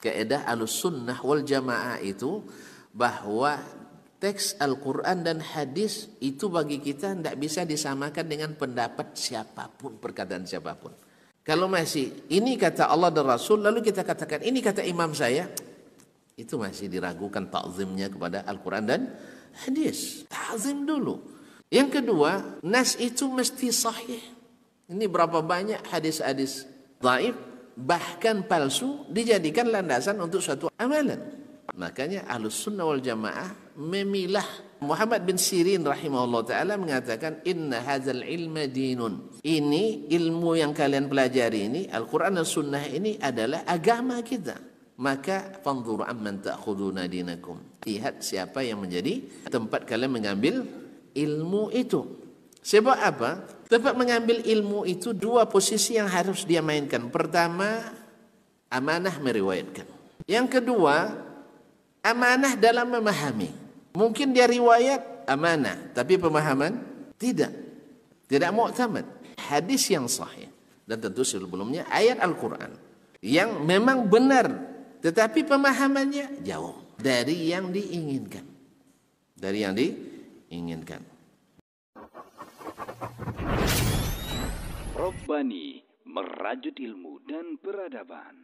Keedah al-sunnah wal jamaah itu bahwa teks Al-Quran dan hadis itu bagi kita tidak bisa disamakan dengan pendapat siapapun, perkataan siapapun. Kalau masih ini kata Allah dan Rasul lalu kita katakan ini kata imam saya, itu masih diragukan takzimnya kepada Al-Quran dan hadis. Takzim dulu. Yang kedua, nas itu mesti sahih. Ini berapa banyak hadis-hadis daif bahkan palsu dijadikan landasan untuk suatu amalan. Makanya ahlus sunnah wal jamaah memilah Muhammad bin Sirin rahimahullah ta'ala mengatakan Inna hazal ilma dinun Ini ilmu yang kalian pelajari ini Al-Quran dan sunnah ini adalah agama kita Maka fanzur amman ta'khuduna dinakum Lihat siapa yang menjadi tempat kalian mengambil ilmu itu Sebab apa? Dapat mengambil ilmu itu dua posisi yang harus dia mainkan. Pertama, amanah meriwayatkan. Yang kedua, amanah dalam memahami. Mungkin dia riwayat amanah, tapi pemahaman tidak. Tidak mu'tamad. Hadis yang sahih. Dan tentu sebelumnya ayat Al-Quran. Yang memang benar, tetapi pemahamannya jauh dari yang diinginkan. Dari yang diinginkan. Robbani, merajut ilmu dan peradaban.